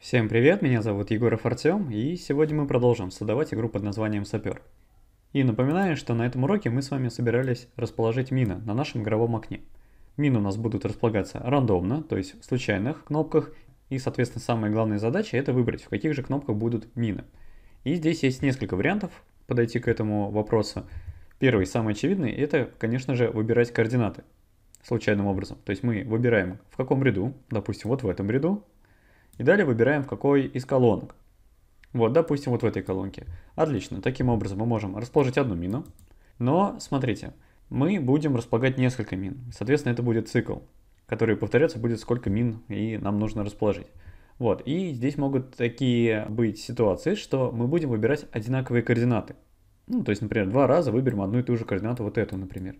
Всем привет, меня зовут Егоров Артем, и сегодня мы продолжим создавать игру под названием «Сапер». И напоминаю, что на этом уроке мы с вами собирались расположить мины на нашем игровом окне. Мины у нас будут располагаться рандомно, то есть в случайных кнопках, и, соответственно, самая главная задача – это выбрать, в каких же кнопках будут мины. И здесь есть несколько вариантов подойти к этому вопросу. Первый, самый очевидный, это, конечно же, выбирать координаты случайным образом. То есть мы выбираем, в каком ряду, допустим, вот в этом ряду и далее выбираем, в какой из колонок. Вот, допустим, вот в этой колонке. Отлично, таким образом мы можем расположить одну мину. Но, смотрите, мы будем располагать несколько мин. Соответственно, это будет цикл, который повторяться будет сколько мин и нам нужно расположить. Вот, и здесь могут такие быть ситуации, что мы будем выбирать одинаковые координаты. Ну, то есть, например, два раза выберем одну и ту же координату, вот эту, например.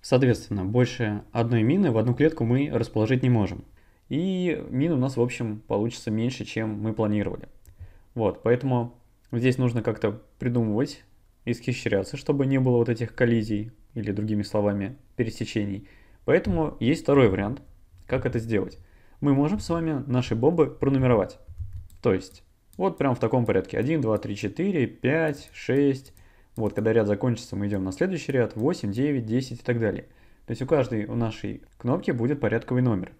Соответственно, больше одной мины в одну клетку мы расположить не можем. И мин у нас, в общем, получится меньше, чем мы планировали. Вот, поэтому здесь нужно как-то придумывать, исхищряться, чтобы не было вот этих коллизий, или другими словами, пересечений. Поэтому есть второй вариант, как это сделать. Мы можем с вами наши бомбы пронумеровать. То есть, вот прям в таком порядке. 1, 2, 3, 4, 5, 6. Вот, когда ряд закончится, мы идем на следующий ряд. 8, 9, 10 и так далее. То есть у каждой у нашей кнопки будет порядковый номер.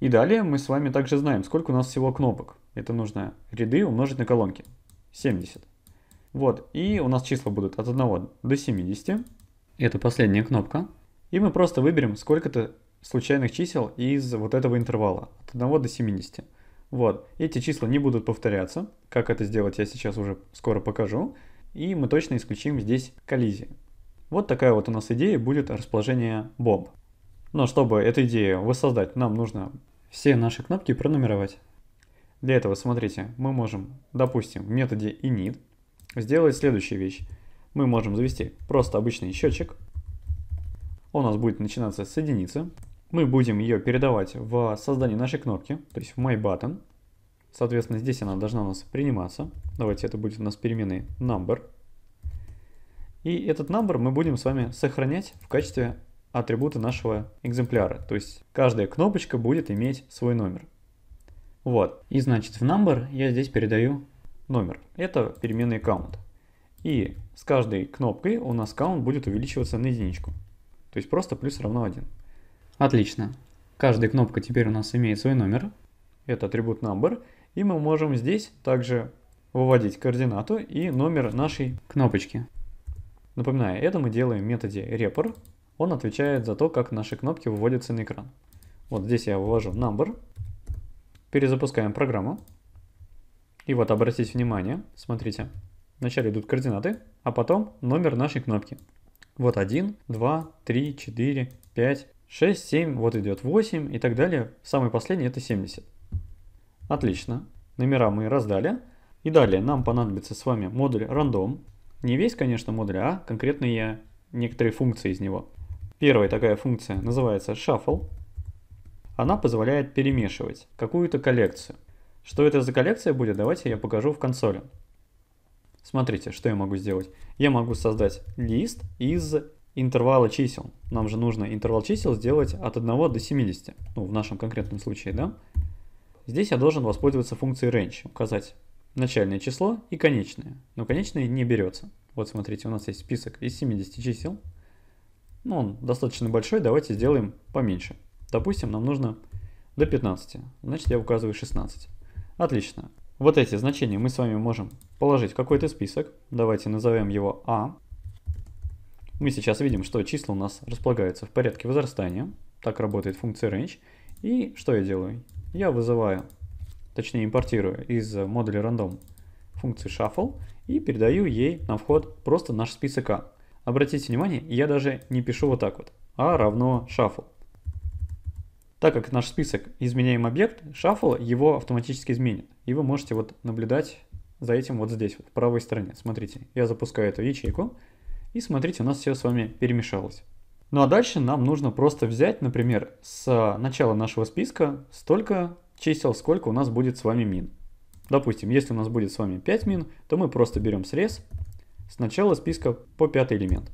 И далее мы с вами также знаем, сколько у нас всего кнопок. Это нужно ряды умножить на колонки. 70. Вот, и у нас числа будут от 1 до 70. Это последняя кнопка. И мы просто выберем сколько-то случайных чисел из вот этого интервала, от 1 до 70. Вот, эти числа не будут повторяться. Как это сделать, я сейчас уже скоро покажу. И мы точно исключим здесь коллизии. Вот такая вот у нас идея будет расположение бомб. Но чтобы эту идею воссоздать, нам нужно все наши кнопки пронумеровать. Для этого, смотрите, мы можем, допустим, в методе init сделать следующую вещь. Мы можем завести просто обычный счетчик. Он у нас будет начинаться с единицы. Мы будем ее передавать в создание нашей кнопки, то есть в myButton. Соответственно, здесь она должна у нас приниматься. Давайте это будет у нас переменной number. И этот number мы будем с вами сохранять в качестве атрибуты нашего экземпляра. То есть каждая кнопочка будет иметь свой номер. Вот. И значит в number я здесь передаю номер. Это переменный count. И с каждой кнопкой у нас count будет увеличиваться на единичку. То есть просто плюс равно 1. Отлично. Каждая кнопка теперь у нас имеет свой номер. Это атрибут number. И мы можем здесь также выводить координату и номер нашей кнопочки. Напоминаю, это мы делаем в методе repr он отвечает за то, как наши кнопки выводятся на экран. Вот здесь я вывожу number, перезапускаем программу. И вот обратите внимание, смотрите, вначале идут координаты, а потом номер нашей кнопки. Вот 1, 2, 3, 4, 5, 6, 7, вот идет 8 и так далее. Самый последний это 70. Отлично. Номера мы раздали. И далее нам понадобится с вами модуль random, Не весь, конечно, модуль, а конкретные некоторые функции из него. Первая такая функция называется shuffle. Она позволяет перемешивать какую-то коллекцию. Что это за коллекция будет, давайте я покажу в консоли. Смотрите, что я могу сделать. Я могу создать лист из интервала чисел. Нам же нужно интервал чисел сделать от 1 до 70. Ну, в нашем конкретном случае, да? Здесь я должен воспользоваться функцией range, указать начальное число и конечное. Но конечное не берется. Вот смотрите, у нас есть список из 70 чисел. Ну, он достаточно большой, давайте сделаем поменьше. Допустим, нам нужно до 15, значит я указываю 16. Отлично. Вот эти значения мы с вами можем положить в какой-то список. Давайте назовем его А. Мы сейчас видим, что числа у нас располагаются в порядке возрастания. Так работает функция range. И что я делаю? Я вызываю, точнее импортирую из модуля random функции shuffle и передаю ей на вход просто наш список А. Обратите внимание, я даже не пишу вот так вот, а равно shuffle. Так как наш список изменяем объект, shuffle его автоматически изменит. И вы можете вот наблюдать за этим вот здесь, вот в правой стороне. Смотрите, я запускаю эту ячейку. И смотрите, у нас все с вами перемешалось. Ну а дальше нам нужно просто взять, например, с начала нашего списка столько чисел, сколько у нас будет с вами мин. Допустим, если у нас будет с вами 5 мин, то мы просто берем срез с начала списка по пятый элемент.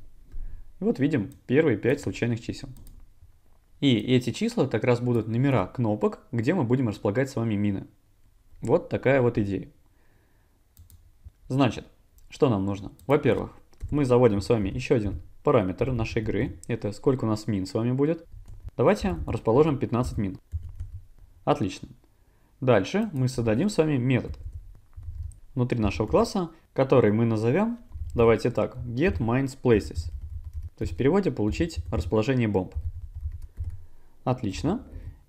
И вот видим первые 5 случайных чисел. И эти числа как раз будут номера кнопок, где мы будем располагать с вами мины. Вот такая вот идея. Значит, что нам нужно? Во-первых, мы заводим с вами еще один параметр нашей игры. Это сколько у нас мин с вами будет. Давайте расположим 15 мин. Отлично. Дальше мы создадим с вами метод внутри нашего класса, который мы назовем Давайте так, get mines places. То есть в переводе получить расположение бомб. Отлично.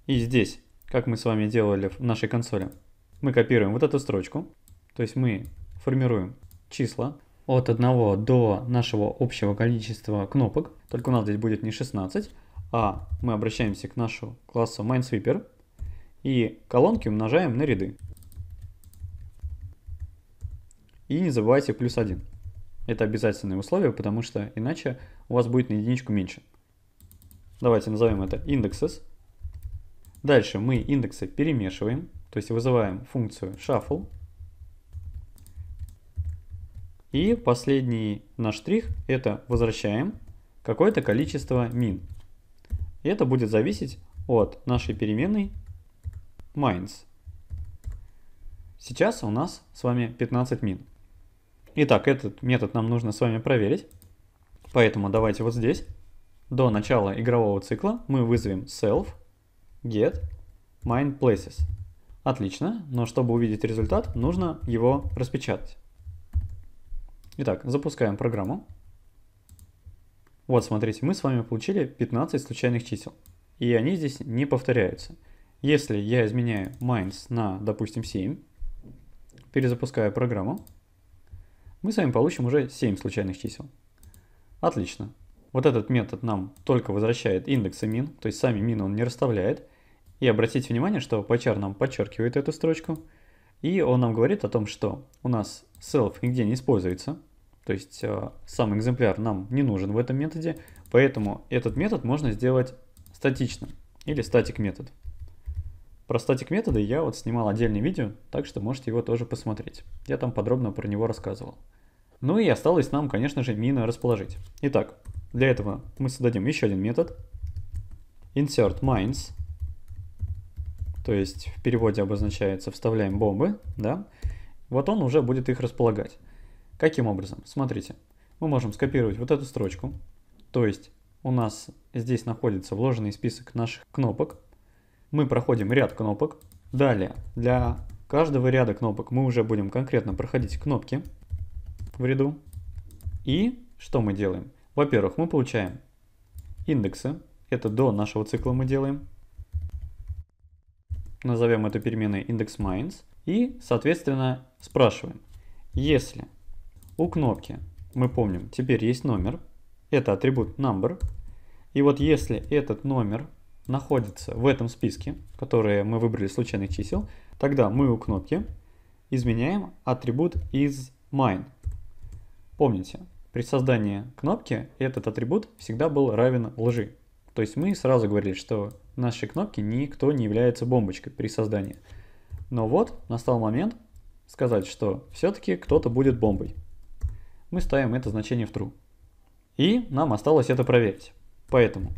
И здесь, как мы с вами делали в нашей консоли, мы копируем вот эту строчку. То есть мы формируем числа от 1 до нашего общего количества кнопок. Только у нас здесь будет не 16, а мы обращаемся к нашему классу Minesweeper. И колонки умножаем на ряды. И не забывайте плюс 1. Это обязательное условие, потому что иначе у вас будет на единичку меньше. Давайте назовем это indexes. Дальше мы индексы перемешиваем, то есть вызываем функцию shuffle. И последний наш штрих это возвращаем какое-то количество min. И это будет зависеть от нашей переменной mines. Сейчас у нас с вами 15 мин. Итак, этот метод нам нужно с вами проверить. Поэтому давайте вот здесь, до начала игрового цикла, мы вызовем self get mind places. Отлично, но чтобы увидеть результат, нужно его распечатать. Итак, запускаем программу. Вот, смотрите, мы с вами получили 15 случайных чисел. И они здесь не повторяются. Если я изменяю minds на, допустим, 7, перезапускаю программу, мы с вами получим уже 7 случайных чисел. Отлично. Вот этот метод нам только возвращает индексы мин, то есть сами мин он не расставляет. И обратите внимание, что PyChar нам подчеркивает эту строчку, и он нам говорит о том, что у нас self нигде не используется, то есть э, сам экземпляр нам не нужен в этом методе, поэтому этот метод можно сделать статичным или static метод. Про статик методы я вот снимал отдельное видео, так что можете его тоже посмотреть. Я там подробно про него рассказывал. Ну и осталось нам, конечно же, мина расположить. Итак, для этого мы создадим еще один метод. Insert mines. То есть в переводе обозначается вставляем бомбы, да? Вот он уже будет их располагать. Каким образом? Смотрите, мы можем скопировать вот эту строчку. То есть у нас здесь находится вложенный список наших кнопок, мы проходим ряд кнопок. Далее, для каждого ряда кнопок мы уже будем конкретно проходить кнопки в ряду. И что мы делаем? Во-первых, мы получаем индексы. Это до нашего цикла мы делаем. Назовем эту переменной индекс minds. И, соответственно, спрашиваем, если у кнопки, мы помним, теперь есть номер, это атрибут number, и вот если этот номер находится в этом списке, которые мы выбрали случайных чисел, тогда мы у кнопки изменяем атрибут is mine. Помните, при создании кнопки этот атрибут всегда был равен лжи. То есть мы сразу говорили, что наши кнопки никто не является бомбочкой при создании. Но вот настал момент сказать, что все-таки кто-то будет бомбой. Мы ставим это значение в true. И нам осталось это проверить. Поэтому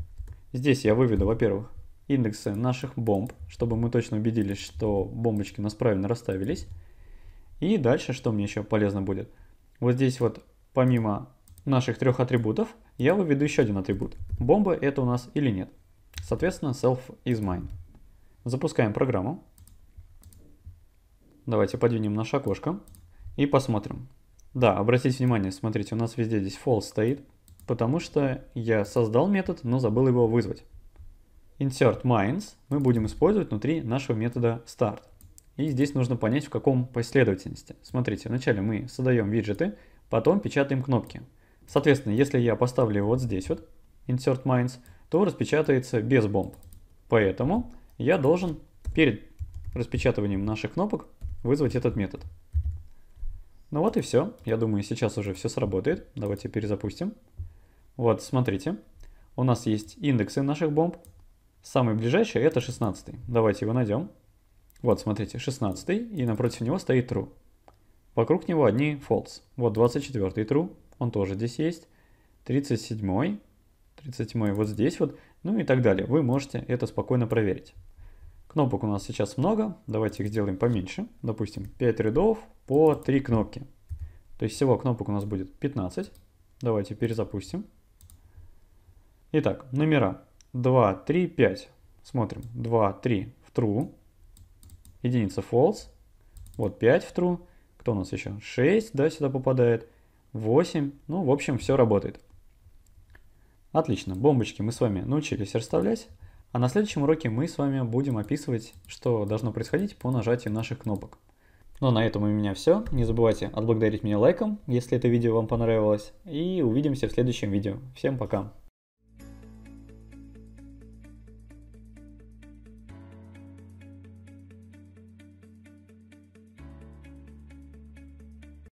Здесь я выведу, во-первых, индексы наших бомб, чтобы мы точно убедились, что бомбочки у нас правильно расставились. И дальше, что мне еще полезно будет. Вот здесь вот, помимо наших трех атрибутов, я выведу еще один атрибут. Бомба это у нас или нет. Соответственно, self is mine. Запускаем программу. Давайте подвинем наше окошко и посмотрим. Да, обратите внимание, смотрите, у нас везде здесь false стоит потому что я создал метод, но забыл его вызвать. Insert mines мы будем использовать внутри нашего метода start. И здесь нужно понять, в каком последовательности. Смотрите, вначале мы создаем виджеты, потом печатаем кнопки. Соответственно, если я поставлю вот здесь вот, insert mines, то распечатается без бомб. Поэтому я должен перед распечатыванием наших кнопок вызвать этот метод. Ну вот и все. Я думаю, сейчас уже все сработает. Давайте перезапустим. Вот, смотрите, у нас есть индексы наших бомб. Самый ближайший это 16. Давайте его найдем. Вот, смотрите, 16, и напротив него стоит true. Вокруг него одни false. Вот 24 true, он тоже здесь есть. 37, 37 вот здесь вот, ну и так далее. Вы можете это спокойно проверить. Кнопок у нас сейчас много, давайте их сделаем поменьше. Допустим, 5 рядов по 3 кнопки. То есть всего кнопок у нас будет 15. Давайте перезапустим. Итак, номера 2, 3, 5. Смотрим. 2, 3 в true. Единица false. Вот 5 в true. Кто у нас еще? 6, да, сюда попадает. 8. Ну, в общем, все работает. Отлично, бомбочки мы с вами научились расставлять. А на следующем уроке мы с вами будем описывать, что должно происходить по нажатию наших кнопок. Ну а на этом у меня все. Не забывайте отблагодарить меня лайком, если это видео вам понравилось. И увидимся в следующем видео. Всем пока!